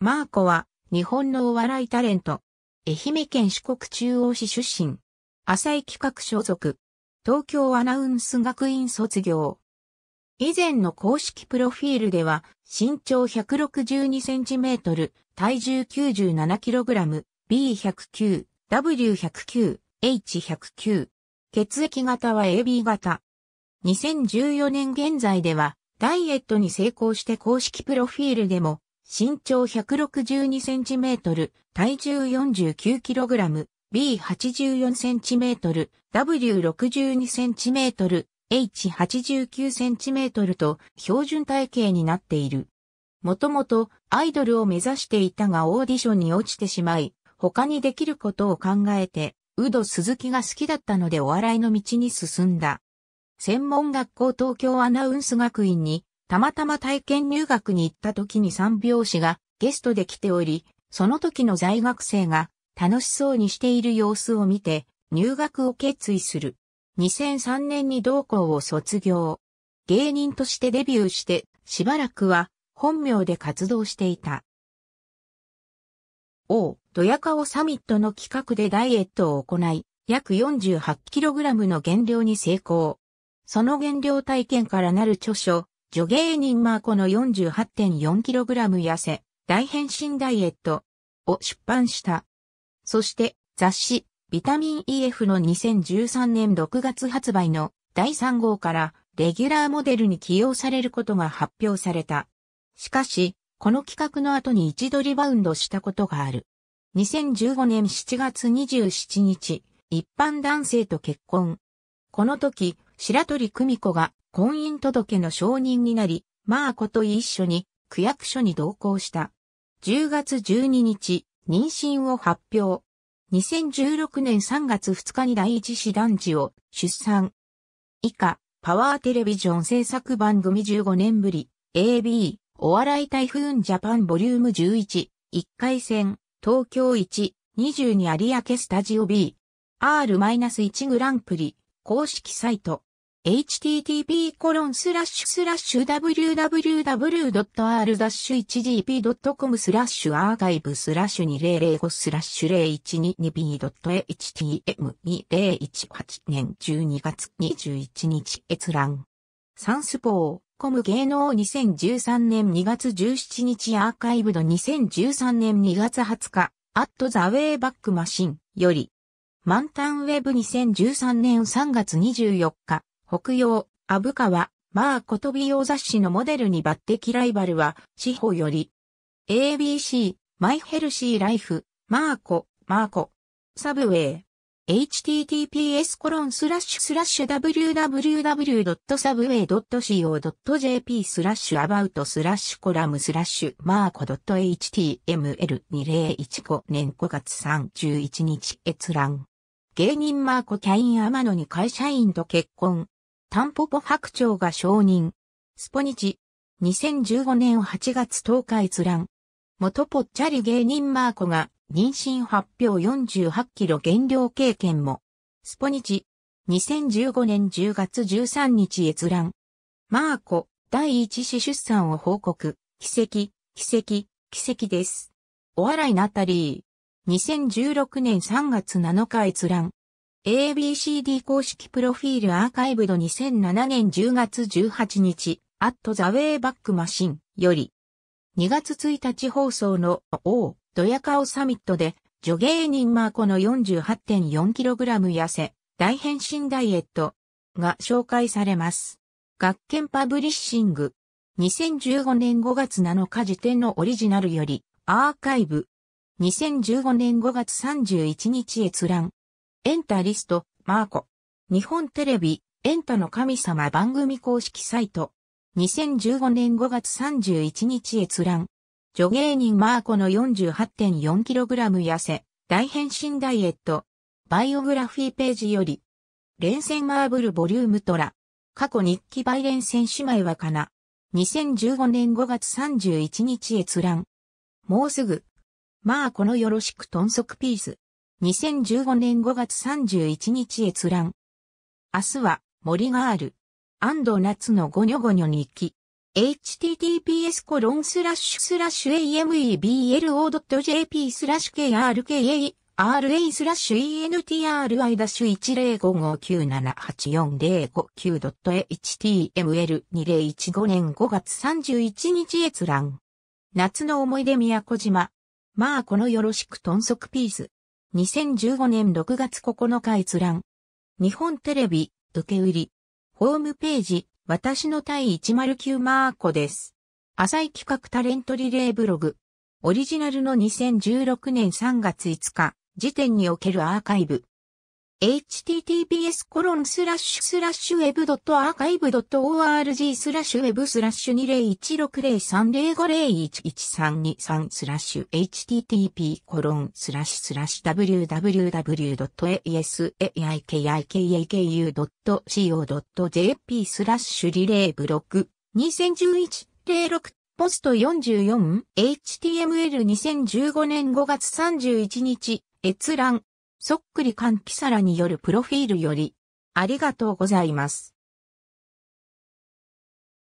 マーコは、日本のお笑いタレント。愛媛県四国中央市出身。浅井企画所属。東京アナウンス学院卒業。以前の公式プロフィールでは、身長162センチメートル、体重97キログラム、B109、W109、H109。血液型は AB 型。2014年現在では、ダイエットに成功して公式プロフィールでも、身長162センチメートル、体重49キログラム、B84 センチメートル、W62 センチメートル、H89 センチメートルと標準体型になっている。もともとアイドルを目指していたがオーディションに落ちてしまい、他にできることを考えて、ウド鈴木が好きだったのでお笑いの道に進んだ。専門学校東京アナウンス学院にたまたま体験入学に行った時に三拍子がゲストで来ており、その時の在学生が楽しそうにしている様子を見て入学を決意する。2003年に同校を卒業。芸人としてデビューしてしばらくは本名で活動していた。王、ドヤカオサミットの企画でダイエットを行い、約 48kg の減量に成功。その減量体験からなる著書、女芸人マーコの 48.4kg 痩せ、大変身ダイエットを出版した。そして雑誌ビタミン EF の2013年6月発売の第3号からレギュラーモデルに起用されることが発表された。しかし、この企画の後に一度リバウンドしたことがある。2015年7月27日、一般男性と結婚。この時、白鳥久美子が婚姻届の承認になり、マーコと一緒に区役所に同行した。10月12日、妊娠を発表。2016年3月2日に第一子男児を出産。以下、パワーテレビジョン制作番組15年ぶり、AB、お笑い台風ジャパンボリューム11、1回戦、東京1、22有明スタジオ B、R-1 グランプリ、公式サイト。http://www.r-1gp.com スラッシュアーカイブスラッシュ2005スラッシュ 012b.htm2018 2年12月21日閲覧。サンスポー、コム芸能2013年2月17日アーカイブド2013年2月20日、アットザウェイバックマシンより、満タンウェブ2013年3月24日、北洋、阿カ川、マーコ飛美容雑誌のモデルに抜擢ライバルは、司法より。ABC、マイヘルシーライフ、マーコ、マーコ。サブウェイ。https コロンスラッシュスラッシュ www.subway.co.jp スラッシュアバウトスラッシュコラムスラッシュマーコ .html2015 年5月31日閲覧。芸人マーコキャイン天野に会社員と結婚。タンポポ白鳥が承認。スポニチ。2015年8月10日閲覧。元ぽっちゃり芸人マーコが妊娠発表48キロ減量経験も。スポニチ。2015年10月13日閲覧。マーコ、第一子出産を報告。奇跡、奇跡、奇跡です。お笑いナタリー。2016年3月7日閲覧。ABCD 公式プロフィールアーカイブド2007年10月18日、アットザウェイバックマシンより、2月1日放送の O、ドヤ顔サミットで、女芸人マーコの 48.4kg 痩せ、大変身ダイエットが紹介されます。学研パブリッシング。2015年5月7日時点のオリジナルより、アーカイブ。2015年5月31日閲覧。エンタリスト、マーコ。日本テレビ、エンタの神様番組公式サイト。2015年5月31日閲覧。女芸人マーコの 48.4kg 痩せ、大変身ダイエット。バイオグラフィーページより。連戦マーブルボリュームトラ。過去日記バイ連戦姉妹はかな。2015年5月31日閲覧。もうすぐ。マーコのよろしく豚足ピース。2015年5月31日閲覧。明日は森がある。安藤夏のゴニョゴニョ行き。https コロンスラッシュスラッシュ ameblo.jp スラッシュ krka.ra スラッシュ e n t r i 1 0 5 5 9 7 8 4 0 5 9 h t m l 2 0 1 5年5月31日閲覧。夏の思い出宮古島。まあこのよろしく豚足ピース。2015年6月9日閲覧。日本テレビ、受け売り。ホームページ、私の対109マーコです。浅井企画タレントリレーブログ。オリジナルの2016年3月5日、時点におけるアーカイブ。https コロンスラッシュスラッシュ web.archive.org スラッシュ web スラッシュ20160305011323スラッシュ http コロンスラッシュラッシュ www.asaikikaku.co.jp スラッシュリレーブログ2011-06ポスト 44HTML2015 年5月31日閲覧そっくり換気皿によるプロフィールより、ありがとうございます。